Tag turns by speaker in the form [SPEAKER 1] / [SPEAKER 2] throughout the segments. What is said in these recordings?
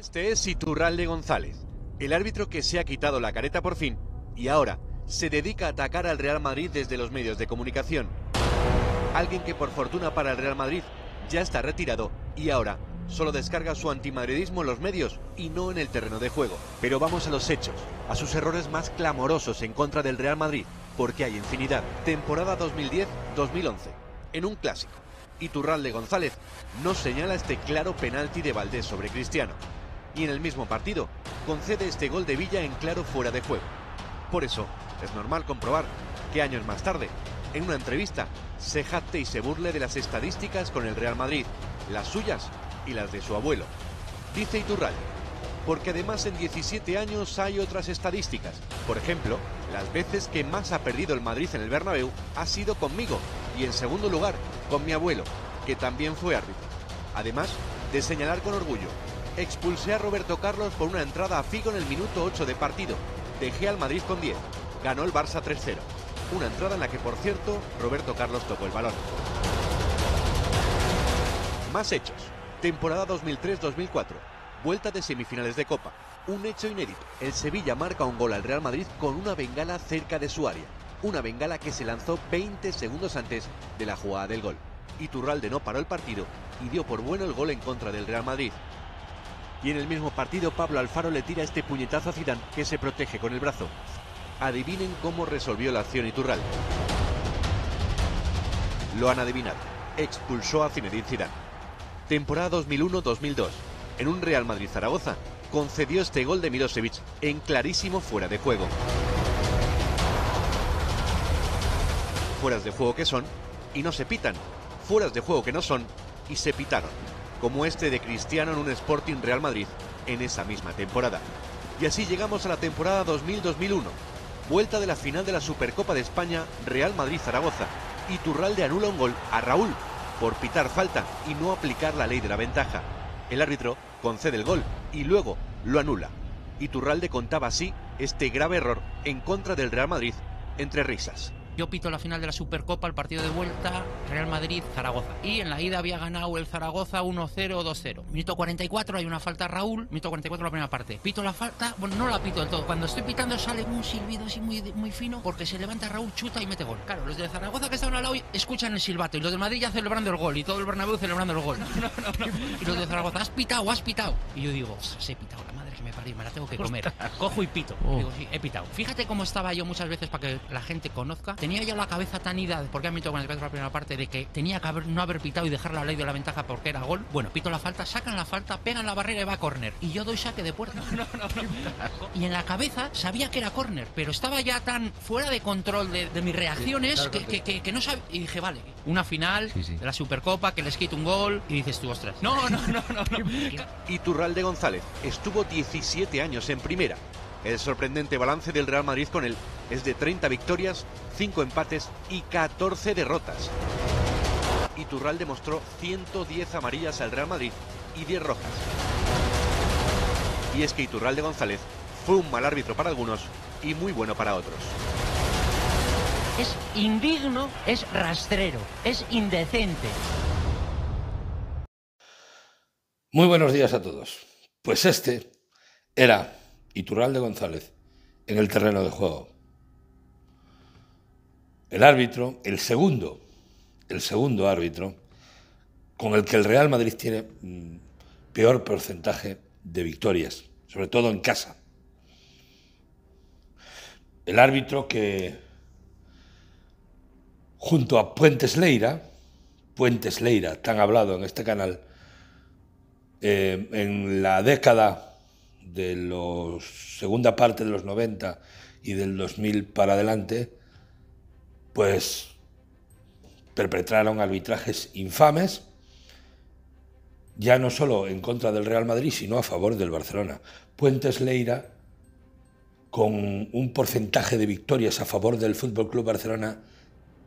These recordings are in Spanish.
[SPEAKER 1] Este es Iturralde González, el árbitro que se ha quitado la careta por fin y ahora se dedica a atacar al Real Madrid desde los medios de comunicación. Alguien que por fortuna para el Real Madrid ya está retirado y ahora solo descarga su antimadridismo en los medios y no en el terreno de juego. Pero vamos a los hechos, a sus errores más clamorosos en contra del Real Madrid, porque hay infinidad. Temporada 2010-2011, en un clásico. Iturralde González no señala este claro penalti de Valdés sobre Cristiano y en el mismo partido concede este gol de Villa en claro fuera de juego. Por eso, es normal comprobar que años más tarde, en una entrevista, se jacte y se burle de las estadísticas con el Real Madrid, las suyas y las de su abuelo. Dice Iturral porque además en 17 años hay otras estadísticas. Por ejemplo, las veces que más ha perdido el Madrid en el Bernabéu ha sido conmigo y en segundo lugar con mi abuelo, que también fue árbitro. Además de señalar con orgullo expulsé a Roberto Carlos por una entrada a Figo en el minuto 8 de partido. Dejé al Madrid con 10. Ganó el Barça 3-0. Una entrada en la que, por cierto, Roberto Carlos tocó el balón. Más hechos. Temporada 2003-2004. Vuelta de semifinales de Copa. Un hecho inédito. El Sevilla marca un gol al Real Madrid con una bengala cerca de su área. Una bengala que se lanzó 20 segundos antes de la jugada del gol. Iturralde no paró el partido y dio por bueno el gol en contra del Real Madrid. Y en el mismo partido Pablo Alfaro le tira este puñetazo a Zidane que se protege con el brazo. Adivinen cómo resolvió la acción Iturral. Lo han adivinado. Expulsó a Zinedine Zidane. Temporada 2001-2002. En un Real Madrid-Zaragoza concedió este gol de Milosevic en clarísimo fuera de juego. Fueras de juego que son y no se pitan. Fueras de juego que no son y se pitaron como este de Cristiano en un Sporting Real Madrid en esa misma temporada. Y así llegamos a la temporada 2000-2001, vuelta de la final de la Supercopa de España Real Madrid-Zaragoza. y Turralde anula un gol a Raúl por pitar falta y no aplicar la ley de la ventaja. El árbitro concede el gol y luego lo anula. y Iturralde contaba así este grave error en contra del Real Madrid entre risas.
[SPEAKER 2] Yo pito la final de la Supercopa, el partido de vuelta, Real Madrid-Zaragoza. Y en la ida había ganado el Zaragoza 1-0, 2-0. Minuto 44, hay una falta Raúl. Minuto 44, la primera parte. Pito la falta, bueno, no la pito del todo. Cuando estoy pitando sale un silbido así muy, muy fino porque se levanta Raúl, chuta y mete gol. Claro, los de Zaragoza que estaban al lado escuchan el silbato y los de Madrid ya celebrando el gol y todo el Bernabéu celebrando el gol. y los de Zaragoza, has pitado, has pitado. Y yo digo, se he pitado la madre que me parió, me la tengo que comer. Cojo y pito. Oh. Digo, sí, he pitado. Fíjate cómo estaba yo muchas veces para que la gente conozca tenía ya la cabeza tan ida, porque ha metido con el la primera parte, de que tenía que haber, no haber pitado y dejar la ley de la ventaja porque era gol. Bueno, pito la falta, sacan la falta, pegan la barrera y va a córner. Y yo doy saque de puerta. y en la cabeza sabía que era córner, pero estaba ya tan fuera de control de, mis reacciones que, que, no sabía. Y dije, vale, una final de la Supercopa, que les quito un gol. Y dices tú, ostras. No, no, no, no. no. Y Turralde
[SPEAKER 1] González estuvo 17 años en primera el sorprendente balance del Real Madrid con él es de 30 victorias, 5 empates y 14 derrotas. Iturral demostró 110 amarillas al Real Madrid y 10 rojas. Y es que de González fue un mal árbitro para algunos y muy bueno para otros.
[SPEAKER 3] Es
[SPEAKER 2] indigno, es rastrero, es indecente.
[SPEAKER 3] Muy buenos días a todos. Pues este era Iturralde González, en el terreno de juego. El árbitro, el segundo, el segundo árbitro, con el que el Real Madrid tiene mm, peor porcentaje de victorias, sobre todo en casa. El árbitro que, junto a Puentes Leira, Puentes Leira, tan hablado en este canal, eh, en la década de la segunda parte de los 90 y del 2000 para adelante, pues perpetraron arbitrajes infames, ya no solo en contra del Real Madrid, sino a favor del Barcelona. Puentes Leira, con un porcentaje de victorias a favor del Fútbol Club Barcelona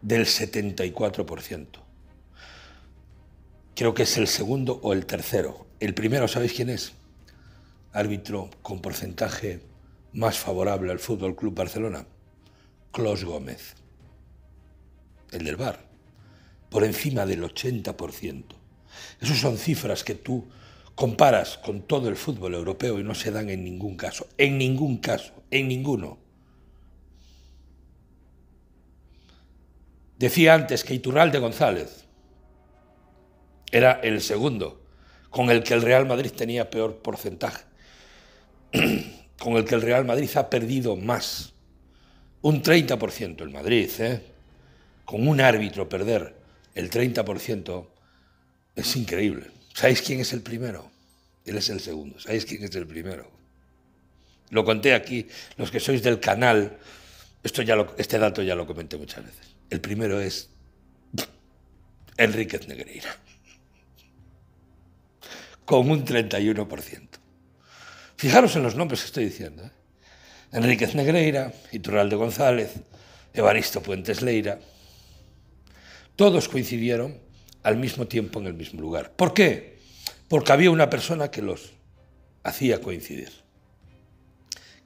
[SPEAKER 3] del 74%. Creo que es el segundo o el tercero. El primero, ¿sabéis quién es? Árbitro con porcentaje más favorable al Fútbol Club Barcelona, Clos Gómez, el del bar, por encima del 80%. Esas son cifras que tú comparas con todo el fútbol europeo y no se dan en ningún caso, en ningún caso, en ninguno. Decía antes que Iturralde González era el segundo con el que el Real Madrid tenía peor porcentaje. con el que el Real Madrid ha perdido más. Un 30% el Madrid, ¿eh? Con un árbitro perder el 30% es increíble. ¿Sabéis quién es el primero? Él es el segundo. ¿Sabéis quién es el primero? Lo conté aquí, los que sois del canal, esto ya este dato ya lo comenté muchas veces. El primero es Enriquez Negreira, con un 31%. Fijaros en los nombres que estoy diciendo. Enriquez ¿eh? Enríquez Negreira, Iturralde González, Evaristo Puentes Leira. Todos coincidieron al mismo tiempo en el mismo lugar. ¿Por qué? Porque había una persona que los hacía coincidir,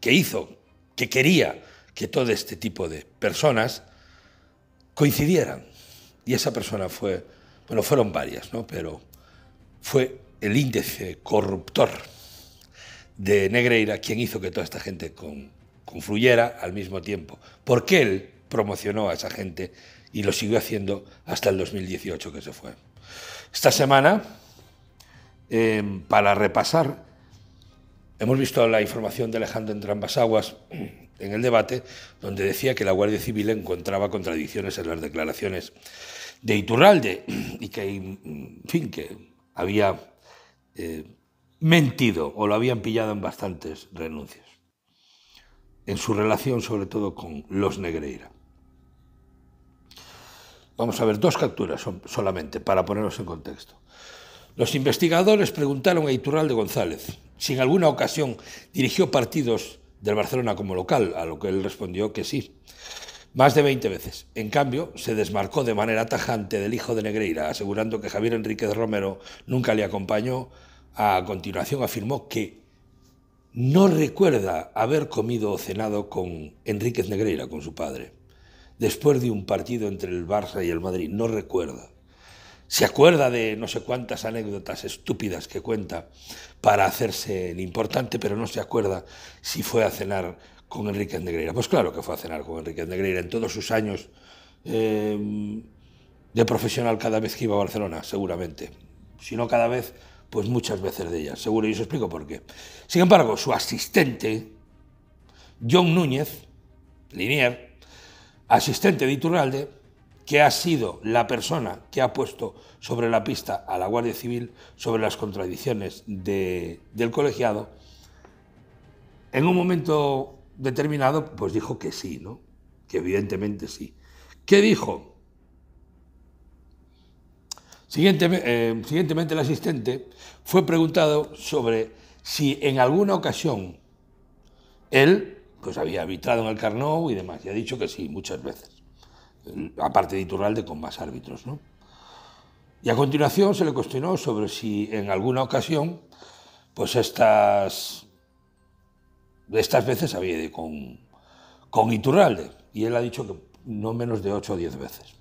[SPEAKER 3] que hizo, que quería que todo este tipo de personas coincidieran. Y esa persona fue, bueno, fueron varias, ¿no? Pero fue el índice corruptor de Negreira quien hizo que toda esta gente confluyera al mismo tiempo, porque él promocionó a esa gente y lo siguió haciendo hasta el 2018 que se fue. Esta semana, em, para repasar, hemos visto la información de Alejandro Entrambas Aguas en el debate, donde decía que la Guardia Civil encontraba contradicciones en las declaraciones de Iturralde y que, en fin, que había eh, mentido o lo habían pillado en bastantes renuncias, en su relación sobre todo con los Negreira. Vamos a ver dos capturas solamente para ponernos en contexto. Los investigadores preguntaron a Iturralde González si en alguna ocasión dirigió partidos del Barcelona como local, a lo que él respondió que sí, más de 20 veces. En cambio, se desmarcó de manera tajante del hijo de Negreira, asegurando que Javier Enríquez Romero nunca le acompañó a continuación afirmó que no recuerda haber comido o cenado con Enríquez Negreira, con su padre, después de un partido entre el Barça y el Madrid. No recuerda. Se acuerda de no sé cuántas anécdotas estúpidas que cuenta para hacerse el importante, pero no se acuerda si fue a cenar con Enriquez Negreira. Pues claro que fue a cenar con Enriquez Negreira en todos sus años eh, de profesional cada vez que iba a Barcelona, seguramente. sino cada vez, pues muchas veces de ellas, seguro, y os explico por qué. Sin embargo, su asistente, John Núñez, Linier, asistente de Iturralde, que ha sido la persona que ha puesto sobre la pista a la Guardia Civil sobre las contradicciones del colegiado, en un momento determinado, pues dijo que sí, ¿no? Que evidentemente sí. ¿Qué dijo? Siguiente, eh, siguientemente, el asistente fue preguntado sobre si en alguna ocasión él pues, había arbitrado en el Carnot y demás, y ha dicho que sí, muchas veces, aparte de Iturralde con más árbitros. ¿no? Y a continuación se le cuestionó sobre si en alguna ocasión pues estas, estas veces había ido con, con Iturralde, y él ha dicho que no menos de 8 o 10 veces.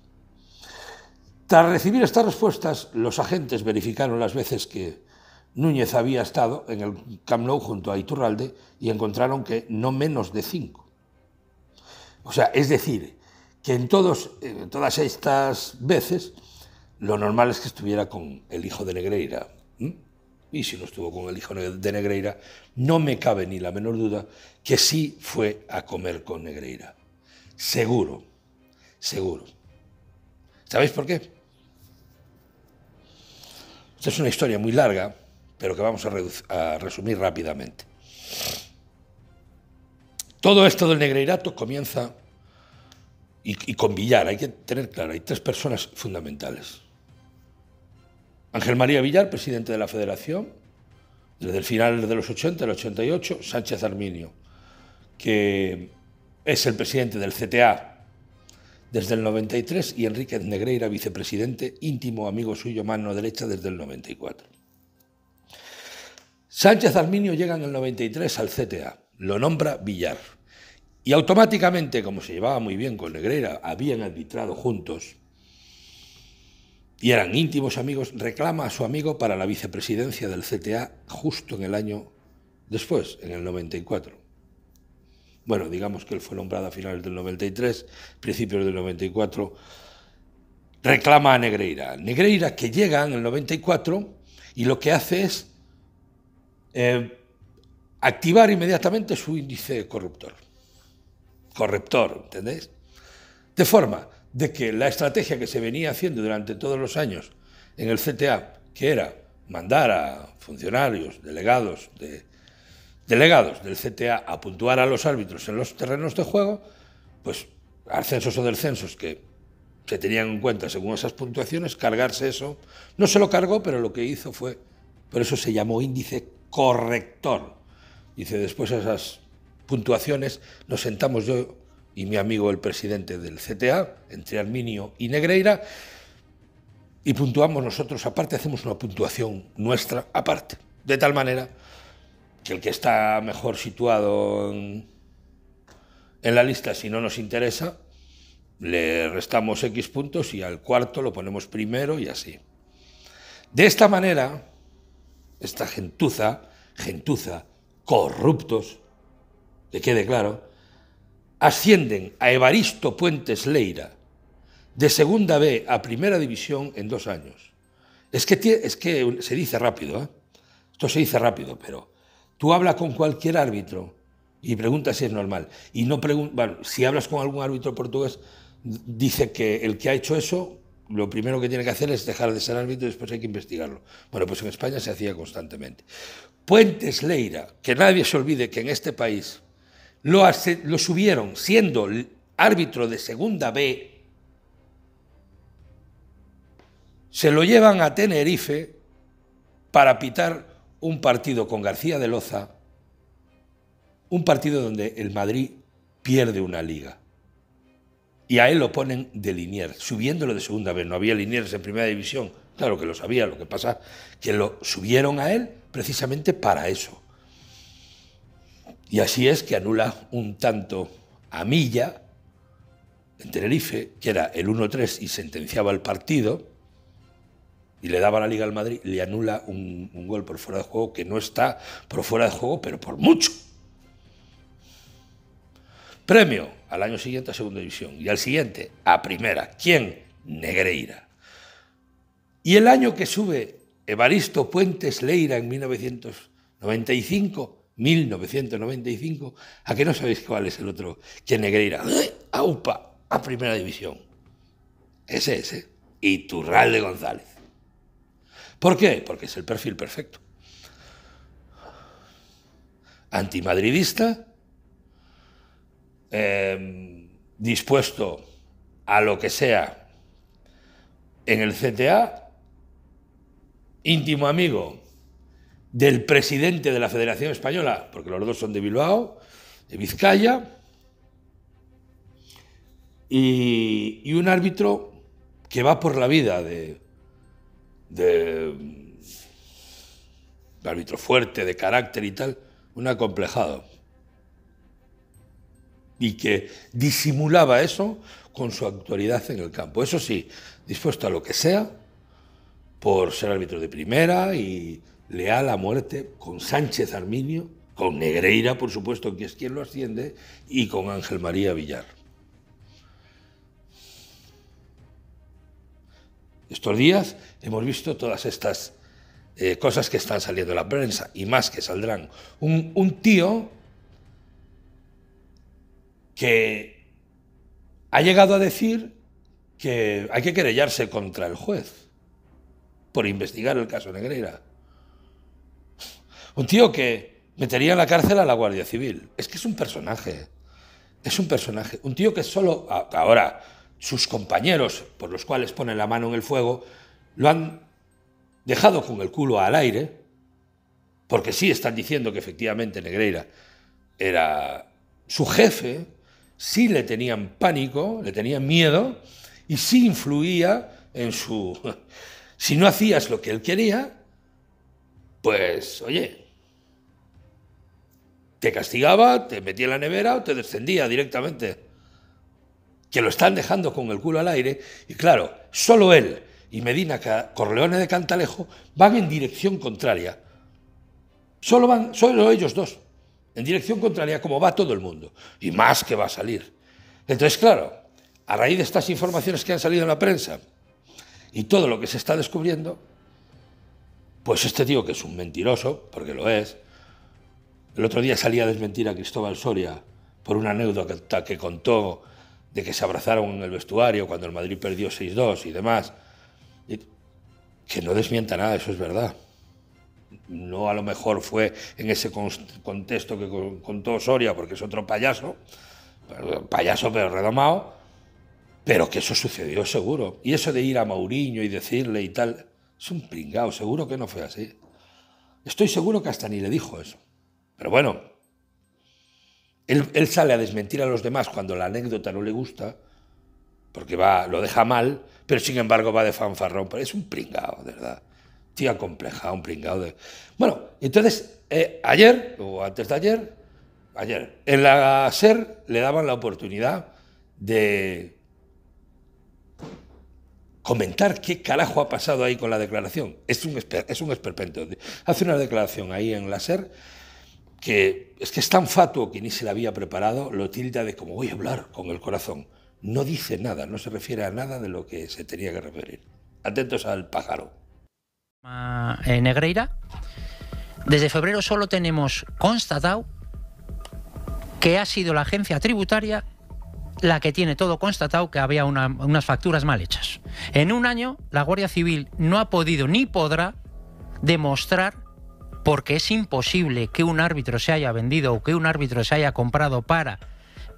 [SPEAKER 3] Tras recibir estas respuestas, los agentes verificaron las veces que Núñez había estado en el Camp Nou junto a Iturralde y encontraron que no menos de cinco. O sea, es decir, que en, todas estas veces lo normal es que estuviera con el hijo de Negreira. Y si no estuvo con el hijo de Negreira, no me cabe ni la menor duda que sí fue a comer con Negreira. Seguro, seguro. ¿Sabéis por qué? es una historia muy larga, pero que vamos a, resumir rápidamente. Todo esto del Negreirato comienza y, con Villar. Hay que tener claro, hay tres personas fundamentales. Ángel María Villar, presidente de la Federación, desde el final de los 80, el 88, Sánchez Arminio, que es el presidente del CTA desde el 93 y Enrique Negreira, vicepresidente, íntimo amigo suyo, mano derecha, desde el 94. Sánchez Arminio llega en el 93 al CTA, lo nombra Villar. Y automáticamente, como se llevaba muy bien con Negreira, habían arbitrado juntos y eran íntimos amigos, reclama a su amigo para la vicepresidencia del CTA justo en el año después, en el 94 bueno, digamos que él fue nombrado a finales del 93, principios del 94, reclama a Negreira. Negreira que llega en el 94 y lo que hace es eh, activar inmediatamente su índice corruptor. Corruptor, ¿entendéis? De forma de que la estrategia que se venía haciendo durante todos los años en el CTA, que era mandar a funcionarios, delegados de delegados del CTA a puntuar a los árbitros en los terrenos de juego, pues ascensos o descensos que se tenían en cuenta según esas puntuaciones, cargarse eso. No se lo cargó, pero lo que hizo fue, por eso se llamó índice corrector. Dice, después de esas puntuaciones nos sentamos yo y mi amigo el presidente del CTA, entre Arminio y Negreira, y puntuamos nosotros aparte, hacemos una puntuación nuestra aparte. De tal manera que el que está mejor situado en, la lista, si no nos interesa, le restamos X puntos y al cuarto lo ponemos primero y así. De esta manera, esta gentuza, gentuza, corruptos, que quede claro, ascienden a Evaristo Puentes Leira de segunda B a primera división en dos años. Es que, es que se dice rápido, ¿eh? esto se dice rápido, pero Tú hablas con cualquier árbitro y preguntas si es normal. Y no bueno, si hablas con algún árbitro portugués, dice que el que ha hecho eso, lo primero que tiene que hacer es dejar de ser árbitro y después hay que investigarlo. Bueno, pues en España se hacía constantemente. Puentes Leira, que nadie se olvide que en este país lo subieron siendo árbitro de segunda B, se lo llevan a Tenerife para pitar un partido con García de Loza, un partido donde el Madrid pierde una liga. Y a él lo ponen de Liniers, subiéndolo de segunda vez. No había Liniers en primera división, claro que lo sabía, lo que pasa que lo subieron a él precisamente para eso. Y así es que anula un tanto a Milla en Tenerife, que era el 1-3 y sentenciaba el partido, y le daba la liga al Madrid, le anula un, gol por fuera de juego que no está por fuera de juego, pero por mucho. Premio al año siguiente a segunda división y al siguiente a primera. ¿Quién? Negreira. Y el año que sube Evaristo Puentes Leira en 1995, 1995, a qué no sabéis cuál es el otro, ¿Quién Negreira, Aupa a primera división. Ese, ese, de González. ¿Por qué? Porque es el perfil perfecto. Antimadridista, em, dispuesto a lo que sea en el CTA, íntimo amigo del presidente de la Federación Española, porque los dos son de Bilbao, de Vizcaya, y un árbitro que va por la vida de, de, árbitro fuerte, de carácter y tal, un acomplejado. Y que disimulaba eso con su actualidad en el campo. Eso sí, dispuesto a lo que sea por ser árbitro de primera y leal a muerte con Sánchez Arminio, con Negreira, por supuesto, que es quien lo asciende, y con Ángel María Villar. Estos días hemos visto todas estas eh, cosas que están saliendo en la prensa y más que saldrán. Un, un tío que ha llegado a decir que hay que querellarse contra el juez por investigar el caso Negreira. Un tío que metería en la cárcel a la Guardia Civil. Es que es un personaje. Es un personaje. Un tío que solo... Ahora, sus compañeros, por los cuales ponen la mano en el fuego, lo han dejado con el culo al aire, porque sí están diciendo que efectivamente Negreira era su jefe, sí le tenían pánico, le tenían miedo, y sí influía en su... Si no hacías lo que él quería, pues oye, te castigaba, te metía en la nevera o te descendía directamente que lo están dejando con el culo al aire, y claro, solo él y Medina Corleone de Cantalejo van en dirección contraria. Solo van, solo ellos dos, en dirección contraria, como va todo el mundo, y más que va a salir. Entonces, claro, a raíz de estas informaciones que han salido en la prensa y todo lo que se está descubriendo, pues este tío que es un mentiroso, porque lo es, el otro día salía a desmentir a Cristóbal Soria por una anécdota que contó de que se abrazaron en el vestuario cuando el Madrid perdió 6-2 y demás. Que no desmienta nada, eso es verdad. No a lo mejor fue en ese contexto que contó Soria, porque es otro payaso, payaso pero redomado, pero que eso sucedió seguro. Y eso de ir a Mourinho y decirle y tal, es un pringao, seguro que no fue así. Estoy seguro que hasta ni le dijo eso. Pero bueno, él, sale a desmentir a los demás cuando la anécdota no le gusta, porque va, lo deja mal, pero sin embargo va de fanfarrón. Pero es un pringado, de verdad. Tía compleja, un pringado. De... Bueno, entonces, eh, ayer, o antes de ayer, ayer, en la SER le daban la oportunidad de comentar qué carajo ha pasado ahí con la declaración. Es un, es un esperpento. Hace una declaración ahí en la SER que es que es tan fatuo que ni se la había preparado, lo tilda de como voy a hablar con el corazón. No dice nada, no se refiere a nada de lo que se tenía que referir. Atentos al pájaro.
[SPEAKER 2] Eh, Negreira, desde febrero solo tenemos constatado que ha sido la agencia tributaria la que tiene todo constatado que había unas facturas mal hechas. En un año, la Guardia Civil no ha podido ni podrá demostrar porque es imposible que un árbitro se haya vendido o que un árbitro se haya comprado para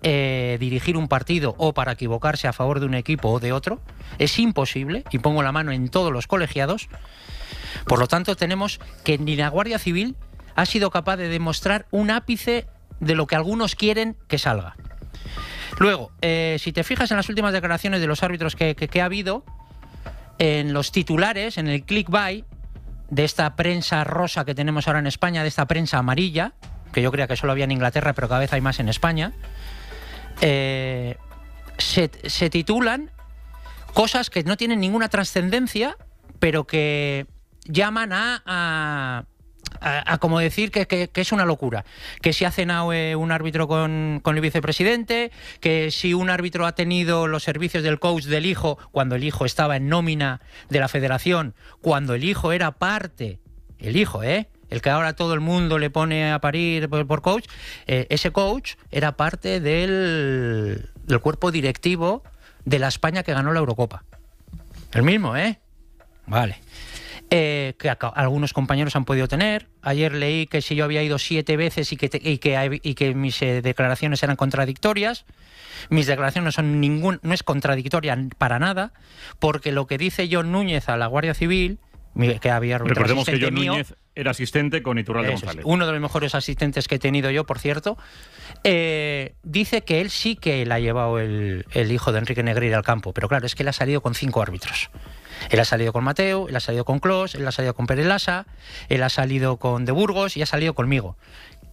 [SPEAKER 2] eh, dirigir un partido o para equivocarse a favor de un equipo o de otro. Es imposible, y pongo la mano en todos los colegiados. Por lo tanto, tenemos que ni la Guardia Civil ha sido capaz de demostrar un ápice de lo que algunos quieren que salga. Luego, eh, si te fijas en las últimas declaraciones de los árbitros que, que ha habido, en los titulares, en el click by, de esta prensa rosa que tenemos ahora en España, de esta prensa amarilla, que yo creía que solo había en Inglaterra, pero cada vez hay más en España, eh, se, titulan cosas que no tienen ninguna trascendencia, pero que llaman a, a, como decir que, que, es una locura. Que si ha cenado eh, un árbitro con, con, el vicepresidente, que si un árbitro ha tenido los servicios del coach del hijo cuando el hijo estaba en nómina de la federación, cuando el hijo era parte, el hijo, ¿eh? El que ahora todo el mundo le pone a parir por, coach, eh, ese coach era parte del, del cuerpo directivo de la España que ganó la Eurocopa. El mismo, ¿eh? Vale. Eh, que algunos compañeros han podido tener. Ayer leí que si yo había ido siete veces y que, y que, mis eh, declaraciones eran contradictorias. Mis declaraciones no son ningún, no es contradictoria para nada, porque lo que dice John Núñez a la Guardia Civil, que había Recordemos que John Núñez
[SPEAKER 1] era asistente con Iturralde es, González.
[SPEAKER 2] Uno de los mejores asistentes que he tenido yo, por cierto. Eh, dice que él sí que la ha llevado el, el hijo de Enrique Negri al campo, pero claro, es que él ha salido con cinco árbitros. Él ha salido con Mateo, él ha salido con Clos, él ha salido con Pérez Lassa, él ha salido con De Burgos y ha salido conmigo.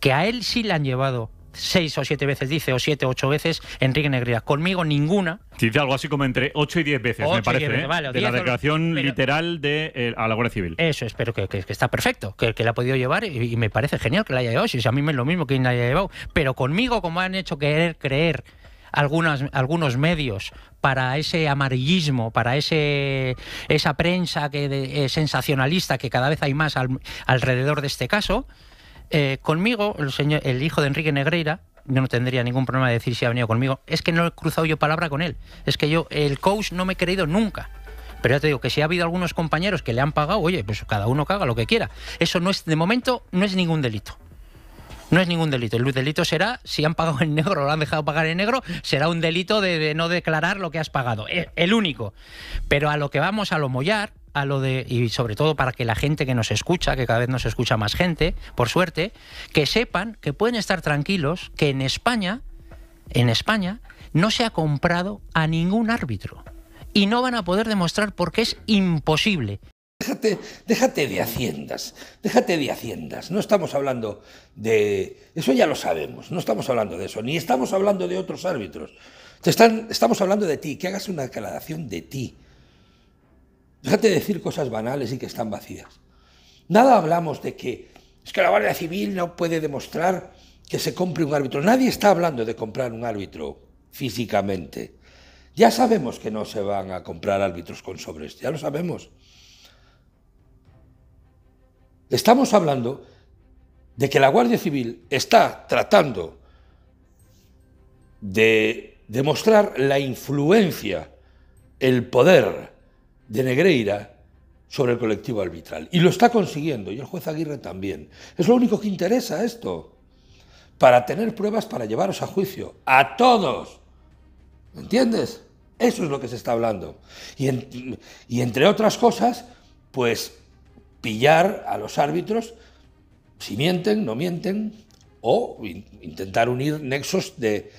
[SPEAKER 2] Que a él sí le han llevado seis o siete veces, dice, o siete, ocho veces Enrique Negría. Conmigo ninguna. Dice algo así como entre ocho y diez veces, me parece, ¿eh? de la
[SPEAKER 1] declaración literal de
[SPEAKER 2] eh, a la Guardia Civil. Eso, espero que, que, está perfecto, que, que la ha podido llevar y, me parece genial que la haya llevado. Si, a mí me es lo mismo que la haya llevado, pero conmigo, como han hecho querer creer algunos medios para ese amarillismo, para ese, esa prensa que eh, sensacionalista que cada vez hay más alrededor de este caso. Eh, conmigo, el, señor, el hijo de Enrique Negreira, yo no tendría ningún problema de decir si ha venido conmigo. Es que no he cruzado yo palabra con él. Es que yo, el coach no me he creído nunca. Pero ya te digo que si ha habido algunos compañeros que le han pagado, oye, pues cada uno caga lo que quiera. Eso no es, de momento, no es ningún delito. No es ningún delito. El delito será, si han pagado en negro o lo han dejado pagar en negro, será un delito de, no declarar lo que has pagado. E, el, único. Pero a lo que vamos a lo mollar, a lo de, y sobre todo para que la gente que nos escucha, que cada vez nos escucha más gente, por suerte, que sepan que pueden estar tranquilos que en España, en España, no se ha comprado a ningún árbitro. Y no van a poder demostrar porque es imposible.
[SPEAKER 3] Déjate, déjate de haciendas, déjate de haciendas. No estamos hablando de... Eso ya lo sabemos, no estamos hablando de eso, ni estamos hablando de otros árbitros. están, estamos hablando de ti, que hagas una declaración de ti. Déjate de decir cosas banales y que están vacías. Nada hablamos de que es que la Guardia Civil no puede demostrar que se compre un árbitro. Nadie está hablando de comprar un árbitro físicamente. Ya sabemos que no se van a comprar árbitros con sobres, ya lo sabemos. Estamos hablando de que la Guardia Civil está tratando de demostrar la influencia, el poder de Negreira sobre el colectivo arbitral. Y lo está consiguiendo, y el juez Aguirre también. Es lo único que interesa esto, para tener pruebas para llevaros a juicio, a todos. ¿Entiendes? Eso es lo que se está hablando. y entre otras cosas, pues pillar a los árbitros si mienten, no mienten, o intentar unir nexos de,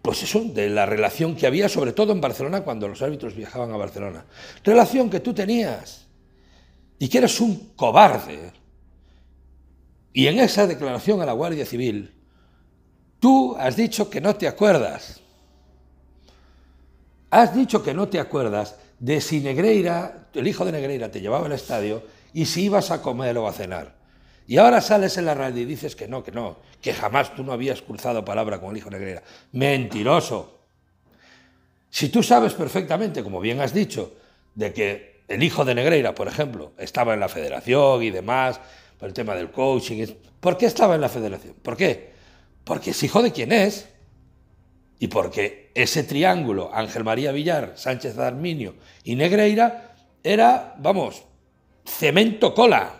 [SPEAKER 3] pues de la relación que había, sobre todo en Barcelona, cuando los árbitros viajaban a Barcelona. Relación que tú tenías y que eres un cobarde. Y en esa declaración a la Guardia Civil, tú has dicho que no te acuerdas. Has dicho que no te acuerdas de si Negreira, el hijo de Negreira, te llevaba al estadio y si ibas a comer o a cenar. Y ahora sales en la radio y dices que no, que no, que jamás tú no habías cruzado palabra con el hijo de Negreira. Mentiroso. Si tú sabes perfectamente, como bien has dicho, de que el hijo de Negreira, por ejemplo, estaba en la federación y demás, por el tema del coaching, ¿por qué estaba en la federación? ¿Por qué? Porque es hijo de quién es y porque ese triángulo, Ángel María Villar, Sánchez Arminio y Negreira, era, vamos, cemento cola.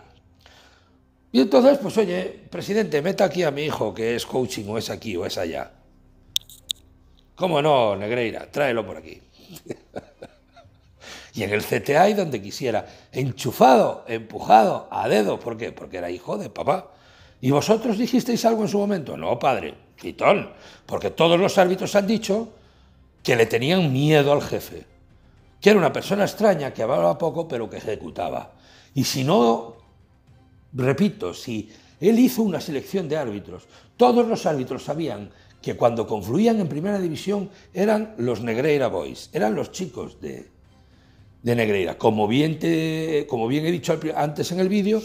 [SPEAKER 3] Y entonces, pues oye, presidente, meta aquí a mi hijo, que es coaching o es aquí o es allá. ¿Cómo no, Negreira? Tráelo por aquí. y en el CTA y donde quisiera, enchufado, empujado, a dedo. ¿Por qué? Porque era hijo de papá. ¿Y vosotros dijisteis algo en su momento? No, padre, quitón, porque todos los árbitros han dicho que le tenían miedo al jefe, que era una persona extraña que hablaba poco pero que ejecutaba. Y si no, repito, si él hizo una selección de árbitros, todos los árbitros sabían que cuando confluían en primera división eran los Negreira Boys, eran los chicos de, de Negreira. Como bien, como bien he dicho antes en el vídeo,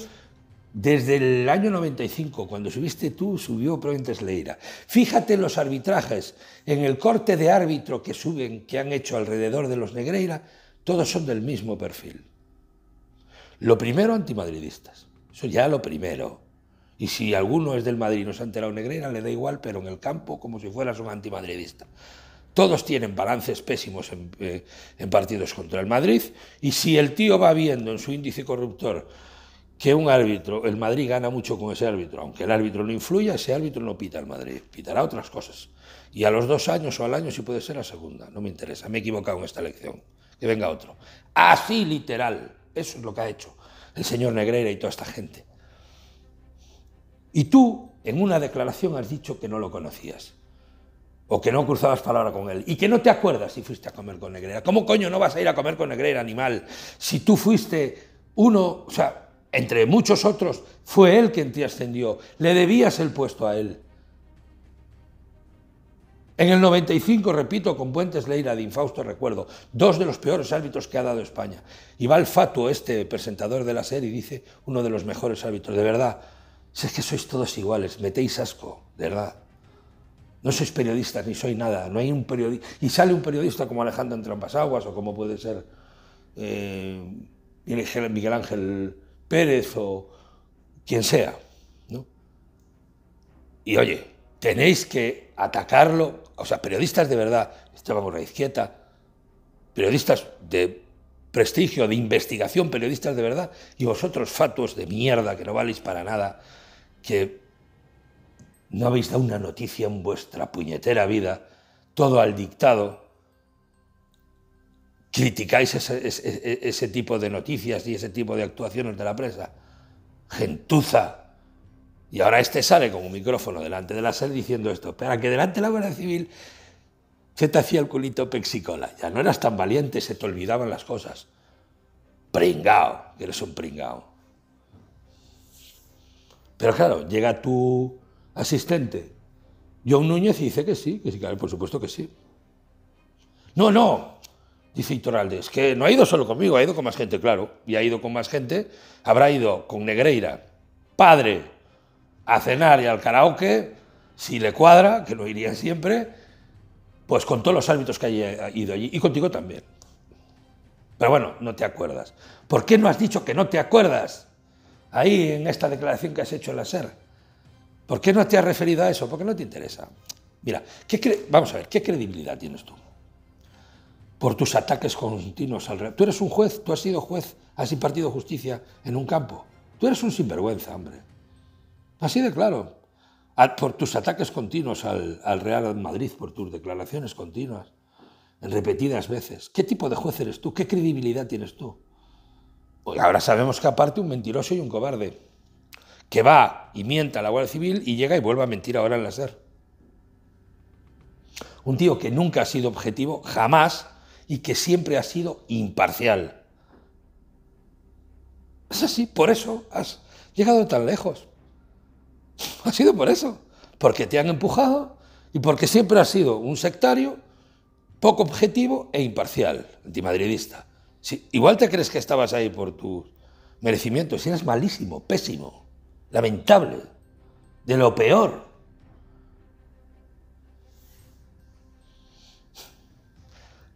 [SPEAKER 3] desde el año 95, cuando subiste tú, subió Proentes Leira. Fíjate en los arbitrajes, en el corte de árbitro que suben, que han hecho alrededor de los Negreira, todos son del mismo perfil. Lo primero, antimadridistas. Eso ya lo primero. Y si alguno es del Madrid no se ha enterado Negreira, le da igual, pero en el campo, como si fueras un antimadridista. Todos tienen balances pésimos en eh, partidos contra el Madrid, y si el tío va viendo en su índice corruptor que un árbitro, el Madrid gana mucho con ese árbitro, aunque el árbitro no influya, ese árbitro no pita al Madrid, pitará otras cosas. Y a los dos años o al año, si puede ser, la segunda, no me interesa, me he equivocado en esta elección, que venga otro. Así literal, eso es lo que ha hecho el señor Negreira y toda esta gente. Y tú, en una declaración, has dicho que no lo conocías, o que no cruzabas palabra con él, y que no te acuerdas si fuiste a comer con Negreira. ¿Cómo coño no vas a ir a comer con Negreira, animal? Si tú fuiste uno, o sea, entre muchos otros, fue él quien te ascendió, le debías el puesto a él. En el 95, repito, con Puentes Leira de Infausto Recuerdo, dos de los peores árbitros que ha dado España. Y va el Fatuo, este presentador de la serie, y dice, uno de los mejores árbitros, de verdad, si es que sois todos iguales, metéis asco, de verdad. No sois periodistas, ni soy nada, no hay un periodista. Y sale un periodista como Alejandro en o como puede ser eh, Miguel Ángel Pérez o quien sea. ¿no? Y oye, tenéis que atacarlo, o sea, periodistas de verdad, la izquierda, periodistas de prestigio, de investigación, periodistas de verdad, y vosotros fatuos de mierda que no valéis para nada, que no habéis dado una noticia en vuestra puñetera vida, todo al dictado criticáis ese, e, ese, tipo de noticias y ese tipo de actuaciones de la prensa. Gentuza. Y ahora este sale con un micrófono delante de la sala diciendo esto, para que delante de la Guardia Civil se te hacía el culito pexicola. Ya no eras tan valiente, se te olvidaban las cosas. Pringao, que eres un pringao. Pero claro, llega tu asistente, John Núñez, y dice que sí, que sí, claro, por supuesto que sí. No, no, Dice es que no ha ido solo conmigo, ha ido con más gente, claro. Y ha ido con más gente. Habrá ido con Negreira, padre, a cenar y al karaoke, si le cuadra, que lo iría siempre, pues con todos los árbitros que haya ido allí. Y contigo también. Pero bueno, no te acuerdas. ¿Por qué no has dicho que no te acuerdas? Ahí, en esta declaración que has hecho en la SER. ¿Por qué no te has referido a eso? Porque no te interesa. Mira, vamos a ver, ¿qué credibilidad tienes tú? por tus ataques continuos al Real. Tú eres un juez, tú has sido juez, has impartido justicia en un campo. Tú eres un sinvergüenza, hombre. Así de claro. Por tus ataques continuos al, Real Madrid, por tus declaraciones continuas, repetidas veces. ¿Qué tipo de juez eres tú? ¿Qué credibilidad tienes tú? Pues ahora sabemos que aparte un mentiroso y un cobarde, que va y mienta a la Guardia Civil y llega y vuelve a mentir ahora en la SER. Un tío que nunca ha sido objetivo, jamás, y que siempre ha sido imparcial. Es así, por eso has llegado tan lejos. Ha sido por eso, porque te han empujado y porque siempre has sido un sectario poco objetivo e imparcial, antimadridista. igual te crees que estabas ahí por tus merecimientos, eres malísimo, pésimo, lamentable, de lo peor.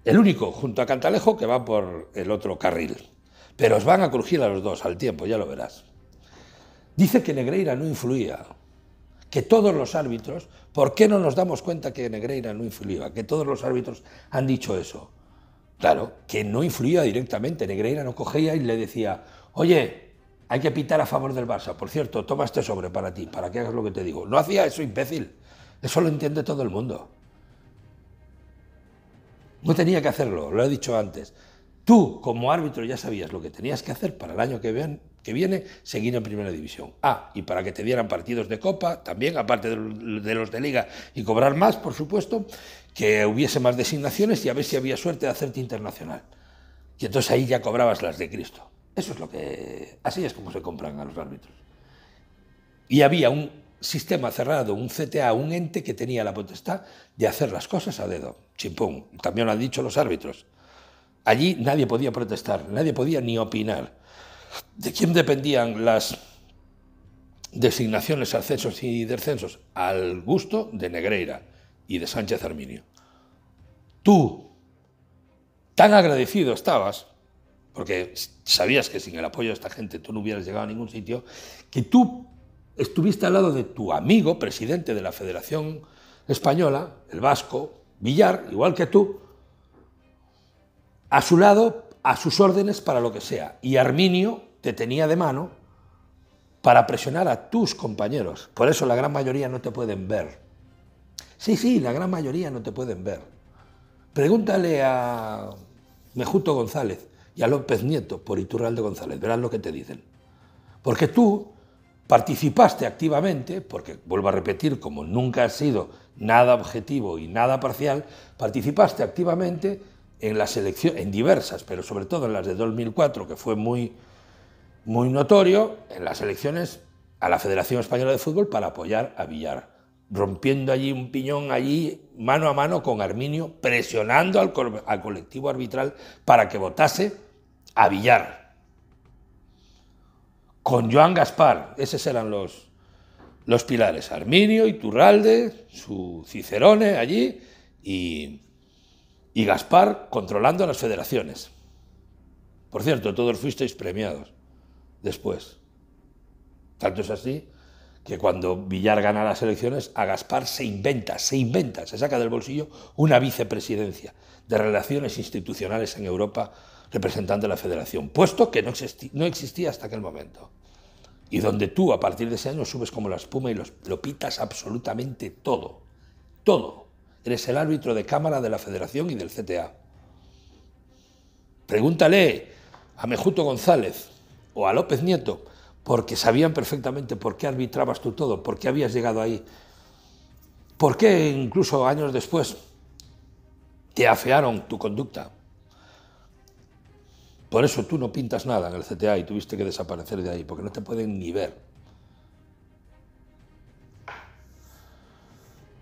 [SPEAKER 3] El único, junto a Cantalejo, que va por el otro carril. Pero os van a crujir a los dos al tiempo, ya lo verás. Dice que Negreira no influía, que todos los árbitros, ¿por qué no nos damos cuenta que Negreira no influía? Que todos los árbitros han dicho eso. Claro, que no influía directamente, Negreira no cogía y le decía, oye, hay que pitar a favor del Barça, por cierto, toma este sobre para ti, para que hagas lo que te digo. No hacía eso, imbécil, eso lo entiende todo el mundo. No tenía que hacerlo, lo he dicho antes. Tú, como árbitro, ya sabías lo que tenías que hacer para el año que, que viene, seguir en Primera División. Ah, y para que te dieran partidos de Copa, también, aparte de los de Liga, y cobrar más, por supuesto, que hubiese más designaciones y a ver si había suerte de hacerte internacional. Y entonces ahí ya cobrabas las de Cristo. Eso es lo que... Así es como se compran a los árbitros. Y había un sistema cerrado, un CTA, un ente que tenía la potestad de hacer las cosas a dedo. Chimpón, también lo han dicho los árbitros. Allí nadie podía protestar, nadie podía ni opinar. ¿De quién dependían las designaciones, ascensos y descensos? Al gusto de Negreira y de Sánchez Arminio. Tú, tan agradecido estabas, porque sabías que sin el apoyo de esta gente tú no hubieras llegado a ningún sitio, que tú estuviste al lado de tu amigo, presidente de la Federación Española, el vasco, Villar, igual que tú, a su lado, a sus órdenes para lo que sea. Y Arminio te tenía de mano para presionar a tus compañeros. Por eso la gran mayoría no te pueden ver. Sí, sí, la gran mayoría no te pueden ver. Pregúntale a Mejuto González y a López Nieto por Iturralde González, verás lo que te dicen. Porque tú participaste activamente, porque vuelvo a repetir, como nunca ha sido nada objetivo y nada parcial, participaste activamente en las elecciones, en diversas, pero sobre todo en las de 2004, que fue muy, muy notorio, en las elecciones a la Federación Española de Fútbol para apoyar a Villar, rompiendo allí un piñón, allí mano a mano con Arminio, presionando al colectivo arbitral para que votase a Villar, con Joan Gaspar. Esos eran los, los pilares. Arminio, Iturralde, su Cicerone allí y, y Gaspar controlando las federaciones. Por cierto, todos fuisteis premiados después. Tanto es así que cuando Villar gana las elecciones, a Gaspar se inventa, se inventa, se saca del bolsillo una vicepresidencia de relaciones institucionales en Europa representante de la federación, puesto que no, existía, hasta aquel momento. Y donde tú a partir de ese año subes como la espuma y lo pitas absolutamente todo, todo. Eres el árbitro de cámara de la federación y del CTA. Pregúntale a Mejuto González o a López Nieto, porque sabían perfectamente por qué arbitrabas tú todo, por qué habías llegado ahí, por qué incluso años después te afearon tu conducta. Por eso tú no pintas nada en el CTA y tuviste que desaparecer de ahí, porque no te pueden ni ver.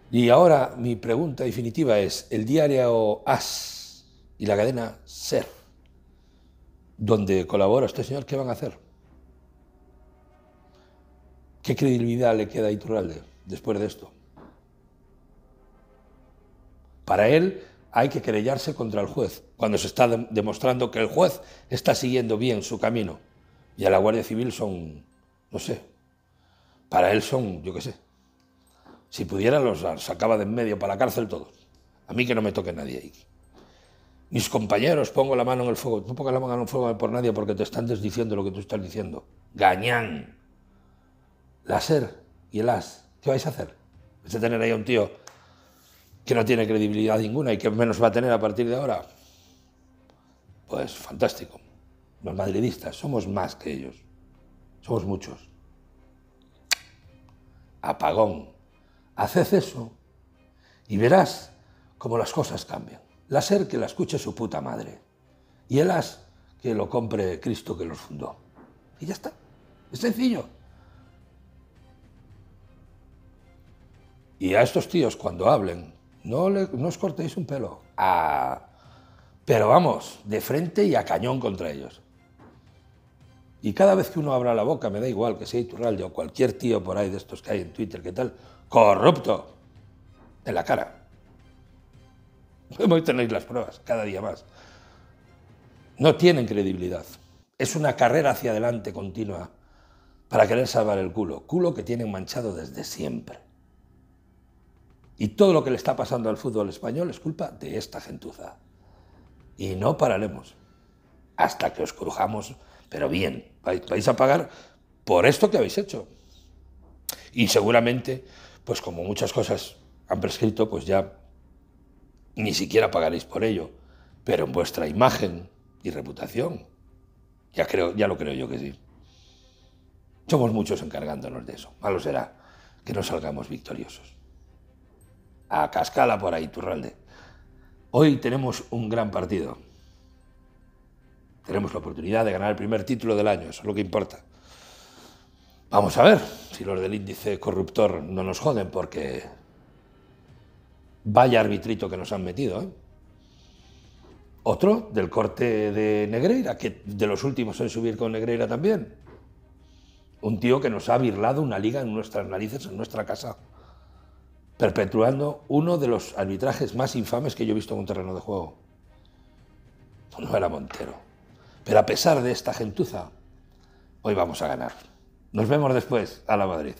[SPEAKER 3] Y ahora mi pregunta definitiva es, el diario AS y la cadena SER, donde colabora este señor, ¿qué van a hacer? ¿Qué credibilidad le queda a Iturralde después de esto? Para él, hay que querellarse contra el juez, cuando se está demostrando que el juez está siguiendo bien su camino. Y a la Guardia Civil son, no sé, para él son, yo qué sé. Si pudiera los sacaba de en medio para la cárcel todos. A mí que no me toque nadie ahí. Mis compañeros, pongo la mano en el fuego. No pongas la mano en el fuego por nadie porque te están desdiciendo lo que tú estás diciendo. Gañán. La ser y el as. ¿Qué vais a hacer? Vais a tener ahí a un tío que no tiene credibilidad ninguna y que menos va a tener a partir de ahora, pues fantástico. Los madridistas somos más que ellos, somos muchos. Apagón, ...haced eso y verás cómo las cosas cambian. La SER que la escuche su puta madre y el AS que lo compre Cristo que los fundó. Y ya está, es sencillo. Y a estos tíos cuando hablen, no, os cortéis un pelo. pero vamos, de frente y a cañón contra ellos. Y cada vez que uno abra la boca, me da igual que sea Iturralde o cualquier tío por ahí de estos que hay en Twitter, ¿qué tal? Corrupto. En la cara. Hoy tenéis las pruebas, cada día más. No tienen credibilidad. Es una carrera hacia adelante continua para querer salvar el culo. Culo que tienen manchado desde siempre. Y todo lo que le está pasando al fútbol español es culpa de esta gentuza. Y no pararemos hasta que os crujamos, pero bien, vais a pagar por esto que habéis hecho. Y seguramente, pues como muchas cosas han prescrito, pues ya ni siquiera pagaréis por ello, pero en vuestra imagen y reputación. Ya creo, ya lo creo yo que sí. Somos muchos encargándonos de eso. Malo será que no salgamos victoriosos a Cascala por ahí, Turralde. Hoy tenemos un gran partido. Tenemos la oportunidad de ganar el primer título del año, eso es lo que importa. Vamos a ver si los del índice corruptor no nos joden, porque vaya arbitrito que nos han metido. ¿eh? Otro del corte de Negreira, que de los últimos en subir con Negreira también. Un tío que nos ha virlado una liga en nuestras narices, en nuestra casa perpetuando uno de los arbitrajes más infames que yo he visto en un terreno de juego. Pues no era Montero. Pero a pesar de esta gentuza, hoy vamos a ganar. Nos vemos después. A la Madrid.